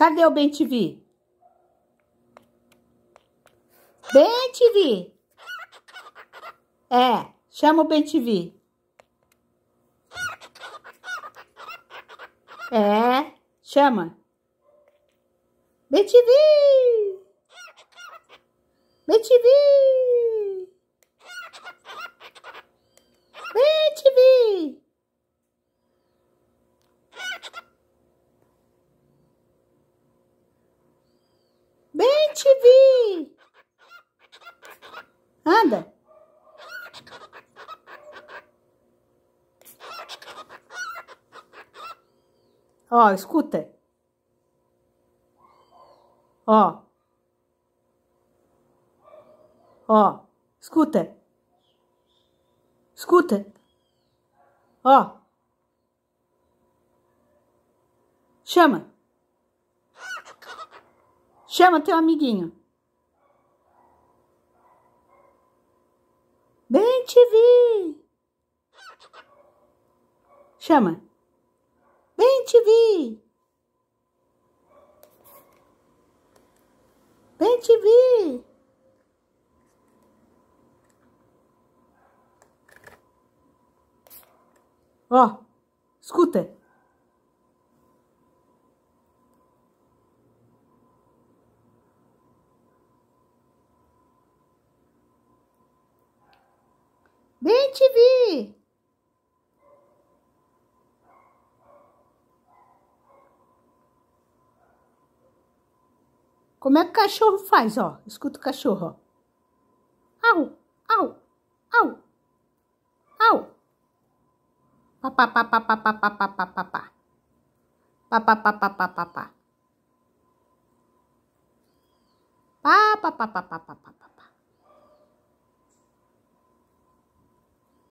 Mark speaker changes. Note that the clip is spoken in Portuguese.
Speaker 1: Cadê o Bentivi? Bentivi! É, chama o Bentivi. É, chama. Bentivi!
Speaker 2: Bentivi! nada.
Speaker 1: Ó, escuta. Ó. Ó, escuta. Escuta. Ó. Chama. Chama teu amiguinho.
Speaker 2: Bem te vi. Chama. Bem te vi. Bem te vi.
Speaker 1: Ó, escuta.
Speaker 2: Bem te vi! Como é que o cachorro faz, ó? Escuta o
Speaker 3: cachorro, ó. Au, au, au, au. Pá, pá, pá, pá, pá, pá, pá, pá, pá, pá, pá. Pá, pá, pá, pá, pá, pá, pá. Pá, pá, pá, pá, pá, pá, pá.